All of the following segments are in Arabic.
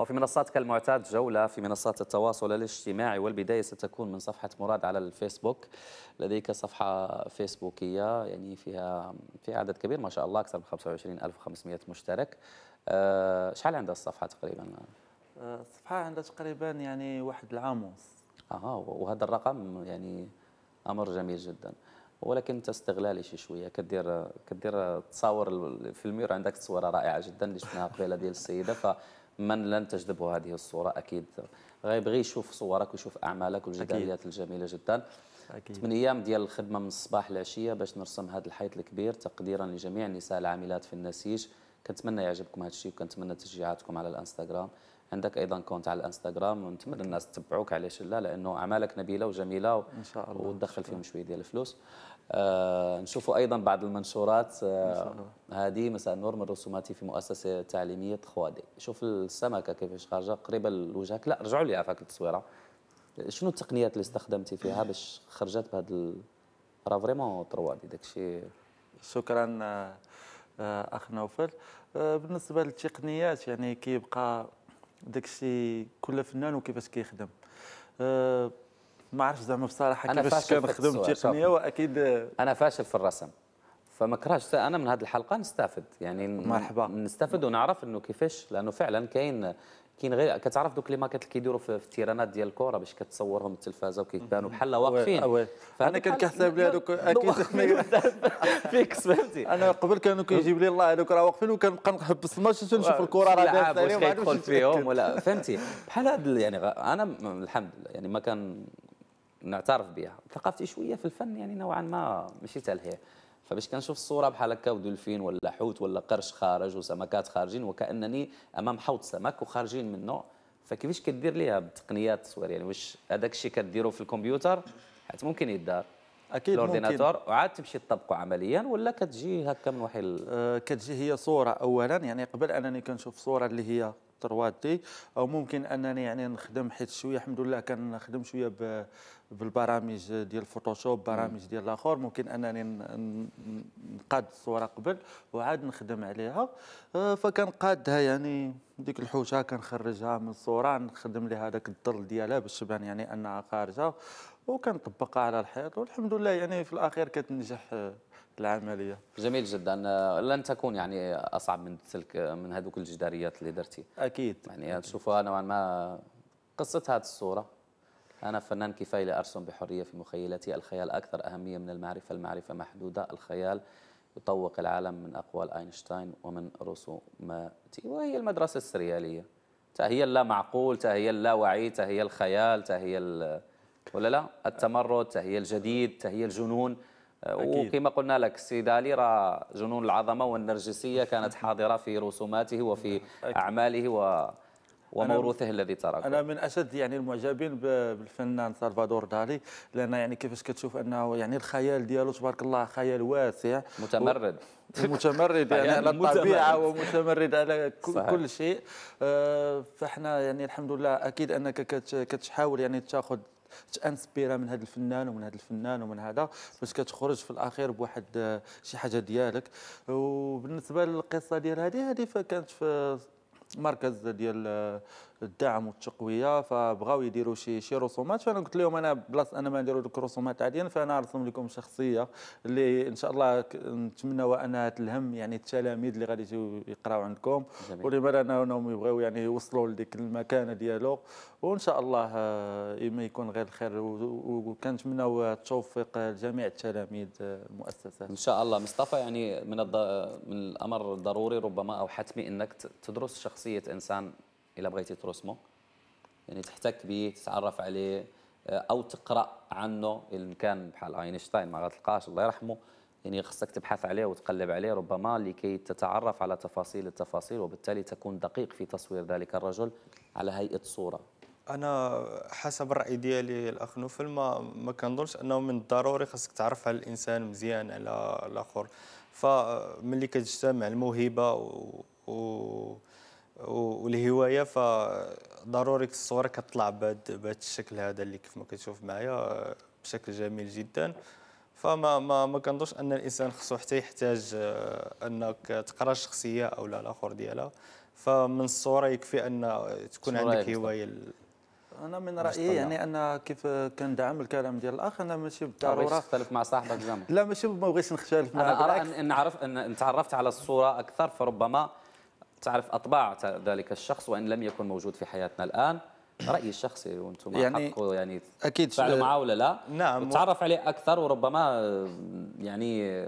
وفي منصاتك المعتاد جولة في منصات التواصل الاجتماعي والبداية ستكون من صفحة مراد على الفيسبوك لديك صفحة فيسبوكية يعني فيها في عدد كبير ما شاء الله أكثر من 25500 مشترك أه شحال عندها الصفحة تقريبا؟ آه، الصفحة عندها تقريبا يعني واحد العام ونص اها وهذا الرقم يعني امر جميل جدا ولكن انت استغلالي شي شويه كدير كدير تصاور في المير عندك تصويره رائعه جدا اللي شفناها قبيله ديال السيده ف من لن تجذبه هذه الصورة أكيد غيبغي يشوف صورك ويشوف أعمالك والجداليات الجميلة جدا أكيد. 8 أيام ديال الخدمة من الصباح للعشية باش نرسم هذا الحيط الكبير تقديرا لجميع النساء العاملات في النسيج كنتمنى يعجبكم هذا الشيء وكنتمنى تشجيعاتكم على الانستغرام عندك ايضا كونت على الانستغرام ونتمنى الناس تتبعوك علاش لا لانه اعمالك نبيله وجميله و... ان شاء الله وتدخل فيهم شويه ديال الفلوس آه نشوفوا ايضا بعض المنشورات آه مساء نور من رسوماتي في مؤسسه تعليميه 3 دي شوف السمكه كيفاش خارجه قريبه لوجهك لا رجعوا لي عفاك التصويره شنو التقنيات اللي استخدمتي فيها باش خرجت بهذا ال... راه فريمون 3 دي داك الشيء شكرا آه، آه، اخ نوفل آه، بالنسبه للتقنيات يعني كيبقى داك الشيء كل فنان وكيفاش كيخدم أه ما عرفش زعما بصراحه انا فاشل كان خدمت تقنيه واكيد انا فاشل في الرسم فما فماكراش انا من هذه الحلقه نستافد يعني مرحبا نستافد ونعرف انه كيفاش لانه فعلا كاين كاين غير كتعرف دوك لي ماكات اللي كيديروا في التيرانات ديال الكره باش كتصورهم التلفازه وكيبانوا بحال واقفين انا كنت كنحسب لي هذوك اكيد فيكس فهمتي انا قبل كانوا كيجيب لي الله هذوك راه واقفين وكنبقى نحبس الماتش نشوف الكره راه دايره واش كيدخل فيهم ولا فهمتي بحال هذا يعني انا الحمد لله يعني ما كان نعترف بها ثقافتي شويه في الفن يعني نوعا ما ماشي تاع فباش كنشوف الصوره بحال هكا ودولفين ولا حوت ولا قرش خارج وسمكات خارجين وكانني امام حوض سمك وخارجين منه فكيفاش كدير ليها بتقنيات التصوير يعني واش هذاك الشيء كديرو في الكمبيوتر حيت ممكن يدار اكيد الاورديناتور وعاد تمشي تطبقه عمليا ولا كتجي هكا من وحي أه كتجي هي صوره اولا يعني قبل انني كنشوف صوره اللي هي 3 دي او ممكن انني يعني نخدم حيت شويه الحمد لله كنخدم شويه بالبرامج ديال الفوتوشوب برامج ديال الاخر ممكن انني نقاد الصوره قبل وعاد نخدم عليها آه، فكنقادها يعني ديك الحوشه كنخرجها من الصوره نخدم لها داك الظل ديالها باش تبان يعني انها خارجه وكنطبقها على الحيط والحمد لله يعني في الاخير كتنجح آه، العمليه جميل جدا آه، لن تكون يعني اصعب من تلك آه، من هذوك الجداريات اللي درتي اكيد يعني تشوفها نوعا ما قصه هذه الصوره أنا فنان كفاية لأرسم بحرية في مخيلتي الخيال أكثر أهمية من المعرفة المعرفة محدودة الخيال يطوق العالم من أقوال أينشتاين ومن رسوماتي وهي المدرسة السريالية تهي اللا معقول تهي اللا وعي تهيل الخيال تهي ولا لا التمرد تهيئ الجديد تهيئ الجنون آه، وكما قلنا لك السيد علي راه جنون العظمه والنرجسيه كانت حاضره في رسوماته وفي نعم، اعماله و وموروثه الذي تركه انا من اشد يعني المعجبين بالفنان سلفادور دالي لان يعني كيفاش كتشوف انه يعني الخيال ديالو تبارك الله خيال واسع متمرد متمرد يعني على الطبيعه ومتمرد على كل شيء آه، فاحنا يعني الحمد لله اكيد انك كتحاول يعني تاخذ تانسبيرا من هذا الفنان ومن هذا الفنان ومن هذا باش كتخرج في الاخير بواحد شي حاجه ديالك وبالنسبه للقصه ديال هذه هذه فكانت في مركز ديال آه، الدعم والتقويه فبغاو يديروا شي شي رسومات فانا قلت لهم انا بلاص انا ما نديروا لك رسومات عاديه فانا ارسم لكم شخصيه اللي ان شاء الله نتمنى انها تلهم يعني التلاميذ اللي غادي يجيو يقراو عندكم انا انهم يبغيو يعني يوصلوا لديك المكانه ديالو وان شاء الله آه، ما يكون غير الخير وكنتمناو التوفيق لجميع التلاميذ آه، المؤسسات ان شاء الله مصطفى يعني من من الامر ضروري ربما او حتمي انك تدرس شخص شخصيه انسان إلا بغيتي ترسمه يعني تحتك به تتعرف عليه آه، او تقرا عنه ان كان بحال اينشتاين ما غتلقاش الله يرحمه يعني خصك تبحث عليه وتقلب عليه ربما لكي تتعرف على تفاصيل التفاصيل وبالتالي تكون دقيق في تصوير ذلك الرجل على هيئه صوره انا حسب الراي ديالي الاخ نوفل ما ما كنظنش انه من الضروري خاصك تعرف على الانسان مزيان على الاخر فملي كتجتمع الموهبه و, و... والهوايه فضروري الصوره كتطلع بهذا الشكل هذا اللي كيف ما كتشوف معايا بشكل جميل جدا فما ما ما كنظنش ان الانسان خصو حتى يحتاج آه، انك تقرا الشخصيه او لا الاخر ديالها فمن الصوره يكفي ان تكون عندك هوايه انا من رايي يعني ان كيف كندعم الكلام ديال الاخ انا ماشي بالضروره تختلف مع صاحبك زعما لا ماشي ما بغيتش نختلف معك انا ارى ان نعرف ان تعرفت على الصوره اكثر فربما تعرف أطباع ذلك الشخص وإن لم يكن موجود في حياتنا الآن رأيي الشخصي وأنتم يعني حقه يعني أكيد تفعلوا معه ولا لا نعم وتعرف عليه أكثر وربما يعني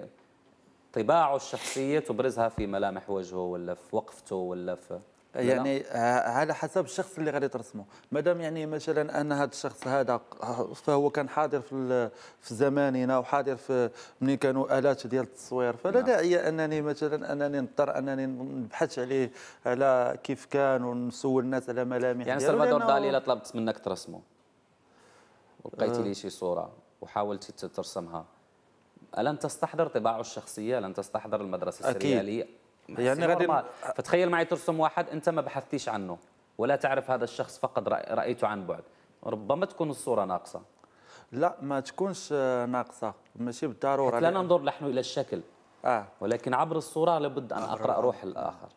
طباعه الشخصية تبرزها في ملامح وجهه ولا في وقفته ولا في يعني آه، على حسب الشخص اللي غادي ترسمه مادام يعني مثلا ان هذا الشخص هذا فهو كان حاضر في في زماننا وحاضر في ملي كانوا الات ديال التصوير فلا نعم. داعي انني مثلا انني نضطر انني نبحث عليه على كيف كان ونسول الناس على ملامح يعني سلفادور دالي الا طلبت منك ترسمه ولقيتي لي شي صوره وحاولتي ترسمها الا تستحضر طباعه الشخصيه الم تستحضر المدرسه السرياليه يعني نورمال فتخيل معي ترسم واحد انت ما بحثتيش عنه ولا تعرف هذا الشخص فقد رايته عن بعد ربما تكون الصوره ناقصه لا ما تكونش آه، ناقصه ماشي بالضروره لا ننظر نحن الى الشكل اه ولكن عبر الصوره لابد ان اقرا روح الاخر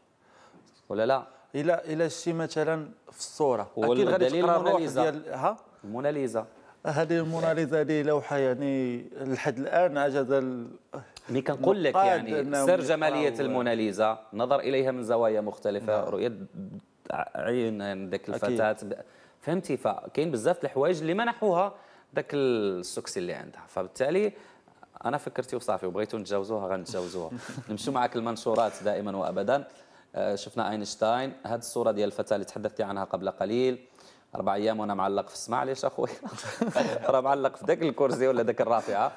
ولا لا الى الى شي مثلا في الصوره اكيد غادي تقرا الروح ديال ها الموناليزا هذه الموناليزا هذه لوحه يعني لحد الان عجز مي كنقول لك يعني سر جماليه الموناليزا نظر اليها من زوايا مختلفه نعم. رؤيه عين ذاك الفتاه فهمتي فكاين بزاف الحوايج اللي منحوها ذاك السكسي اللي عندها فبالتالي انا فكرتي وصافي وبغيتو نتجاوزوها غنتجاوزوها نمشيو معك المنشورات دائما وابدا آه، شفنا اينشتاين هذه الصوره ديال الفتاه اللي تحدثتي عنها قبل قليل اربع ايام وانا معلق في السماع ليش اخويا راه معلق في ذاك الكرسي ولا ذاك الرافعه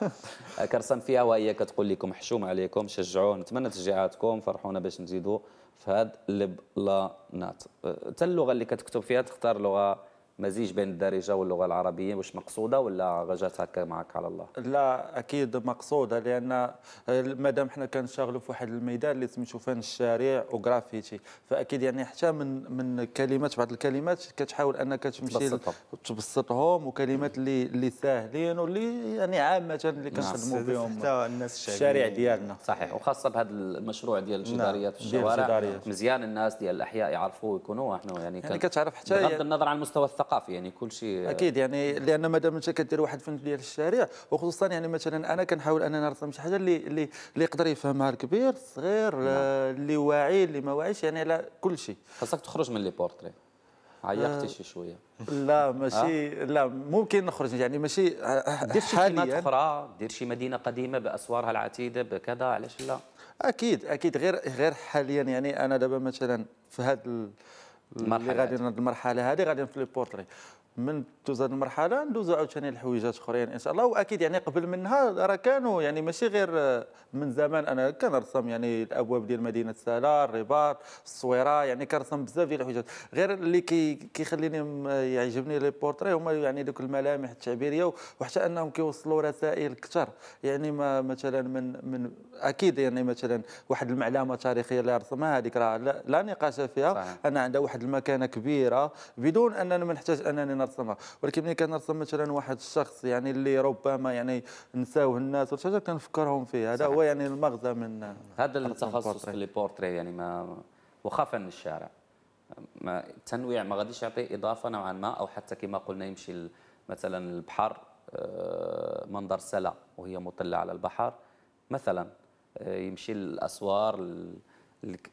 كرسم فيها وهي كتقول لكم حشوم عليكم شجعوا نتمنى تشجيعاتكم فرحونا باش نزيدوا في هاد لبلانات أه، حتى اللغه اللي كتكتب فيها تختار لغه مزيج بين الدارجه واللغه العربيه واش مقصوده ولا غجات هكا معك على الله؟ لا اكيد مقصوده لان مادام حنا كنشتغلوا في واحد الميدان اللي سميتو فن الشارع وغرافيتي فاكيد يعني حتى من من كلمات بعض الكلمات كتحاول انك تمشي تبسطهم وكلمات اللي اللي ساهلين واللي يعني عامه اللي نعم. كنخدموا بهم الناس الشارع ديالنا صحيح وخاصه بهذا المشروع ديال نعم، الجداريات في الشوارع مزيان الناس ديال الاحياء يعرفوا يكونوا احنا يعني, يعني كتعرف حتى بغض يعني النظر عن المستوى الثقافي ثقافي يعني كل شيء اكيد يعني لان مادام انت كدير واحد الفن ديال الشارع وخصوصا يعني مثلا انا كنحاول انني نرسم شي حاجه اللي اللي اللي يقدر يفهمها الكبير الصغير نعم. اللي واعي اللي ما واعيش يعني على كل شيء خاصك تخرج من لي بورتري عيقتي آه، شي شويه لا ماشي آه؟ لا ممكن نخرج يعني ماشي دير شي كلمات اخرى دير شي مدينه قديمه باسوارها العتيده بكذا علاش لا اكيد اكيد غير غير حاليا يعني انا دابا مثلا في هذا اللي غادي المرحله هذه غادي في لي بورتري من دوز هذه المرحله ندوزو عاوتاني لحويجات اخرين ان شاء الله واكيد يعني قبل منها راه كانوا يعني ماشي غير آه، من زمان انا كنرسم يعني الابواب ديال مدينه سالا الرباط الصويره يعني كنرسم بزاف ديال الحويجات غير اللي كي كيخليني يعجبني لي بورتري هما يعني دوك الملامح التعبيريه وحتى انهم كيوصلوا رسائل اكثر يعني ما مثلا من من اكيد يعني مثلا واحد المعلمه تاريخيه اللي رسمها هذيك راه لا نقاش فيها صحيح. انا عندها واحد المكانه كبيره بدون اننا ما نحتاج انني نرسمها ولكن ملي كنرسم مثلا واحد الشخص يعني اللي ربما يعني نساوه الناس ولا حاجه كنفكرهم فيه هذا هو يعني المغزى من هذا التخصص في البورتري يعني ما واخا فن الشارع ما التنويع ما غاديش يعطي اضافه نوعا ما او حتى كما قلنا يمشي مثلا البحر آه، منظر سلا وهي مطلة على البحر مثلا آه، يمشي الاسوار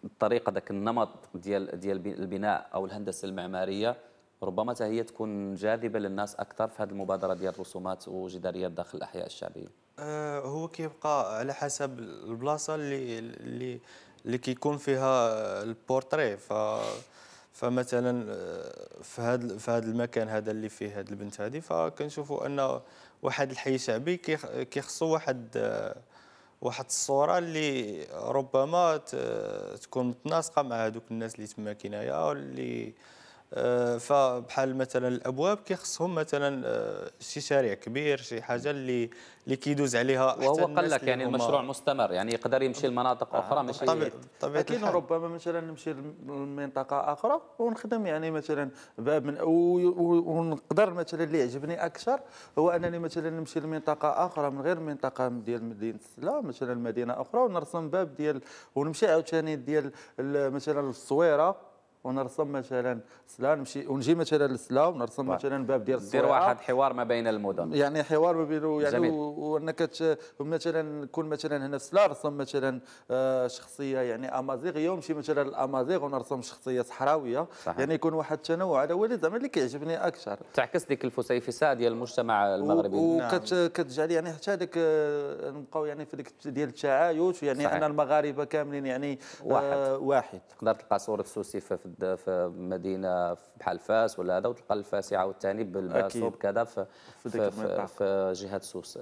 الطريقه ذاك النمط ديال ديال البناء او الهندسه المعماريه ربما هي تكون جاذبه للناس اكثر في هذه المبادره ديال الرسومات وجداريات داخل الاحياء الشعبيه آه، هو كيبقى على حسب البلاصه اللي اللي اللي كيكون فيها البورتري ف فمثلا آه، في هذا في هذا المكان هذا اللي فيه هذه البنت هذه فكنشوفوا ان واحد الحي شعبي كيخصو واحد آه، واحد الصوره اللي ربما تكون متناسقه مع هذوك الناس اللي تما كنايا واللي آه، فبحال مثلا الابواب كيخصهم مثلا آه، شي شارع كبير شي حاجه اللي اللي كيدوز عليها وهو قال لك يعني المشروع مستمر يعني يقدر يمشي لمناطق آه، اخرى ماشي طبيعي لكن ربما مثلا نمشي لمنطقه اخرى ونخدم يعني مثلا باب من ونقدر مثلا اللي يعجبني اكثر هو انني مثلا نمشي لمنطقه اخرى من غير منطقه ديال مدينه لا مثلا مدينه اخرى ونرسم باب ديال ونمشي عاوتاني ديال مثلا الصويره ونرسم مثلا سلا نمشي ونجي مثلا للسلا ونرسم مثلا باب ديال السلا دير واحد حوار ما بين المدن يعني حوار ما بين يعني وانك مثلا نكون مثلا هنا في سلا رسم مثلا آه، شخصيه يعني امازيغيه ونمشي مثلا للامازيغ ونرسم شخصيه صحراويه صحيح. يعني يكون واحد التنوع هذا هو اللي زعما اللي كيعجبني اكثر تعكس ديك الفسيفساء ديال المجتمع المغربي وكتجعل نعم. يعني حتى هذاك آه، نبقاو يعني في ديك ديال التعايش يعني صحيح. احنا المغاربه كاملين يعني آه، واحد آه واحد تقدر تلقى صوره سوسي في موجود في مدينه بحال فاس ولا هذا وتلقى الفاسعه ثاني بالباسوب كذا في, في, في, في جهه سوس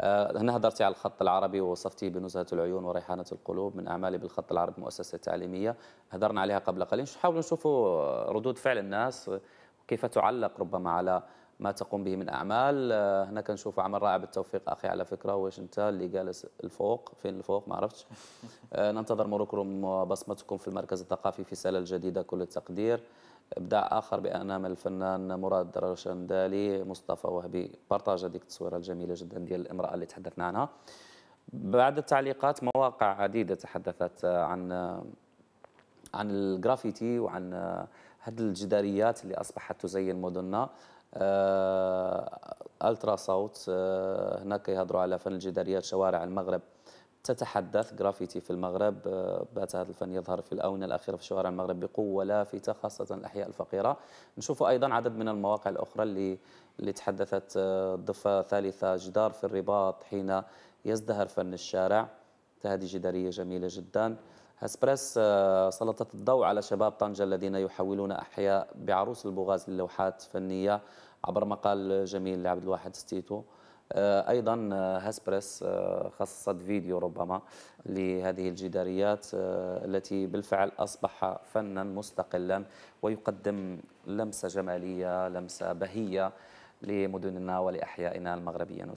آه، هنا هضرتي على الخط العربي ووصفتيه بنزهة العيون وريحانة القلوب من أعمالي بالخط العربي المؤسسة التعليمية هضرنا عليها قبل قليل نحاولوا نشوفوا ردود فعل الناس كيف تعلق ربما على ما تقوم به من اعمال آه، هنا كنشوف عمل رائع بالتوفيق اخي على فكره واش انت اللي جالس الفوق فين الفوق ما عرفتش آه، ننتظر مروركم وبصمتكم في المركز الثقافي في سله الجديده كل التقدير ابداع اخر بانام الفنان مراد دالي مصطفى وهبي بارطاج هذيك التصويره الجميله جدا ديال الامراه اللي تحدثنا عنها بعد التعليقات مواقع عديده تحدثت آه، عن عن الجرافيتي وعن هذه الجداريات اللي اصبحت تزين مدننا الترا آه، آه، صوت هناك يهضروا على فن الجداريات شوارع المغرب تتحدث جرافيتي في المغرب آه، بات هذا الفن يظهر في الآونة الأخيرة في شوارع المغرب بقوة لافتة خاصة الأحياء الفقيرة نشوف أيضا عدد من المواقع الأخرى اللي اللي تحدثت ضفة ثالثة جدار في الرباط حين يزدهر فن الشارع هذه جدارية جميلة جدا هسبريس آه، سلطت الضوء على شباب طنجة الذين يحاولون إحياء بعروس البوغاز للوحات فنية عبر مقال جميل لعبد الواحد ستيتو آه، ايضا آه، هسبريس خصصت فيديو ربما لهذه الجداريات التي بالفعل اصبح فنا مستقلا ويقدم لمسه جماليه لمسه بهيه لمدننا ولاحيائنا المغربيه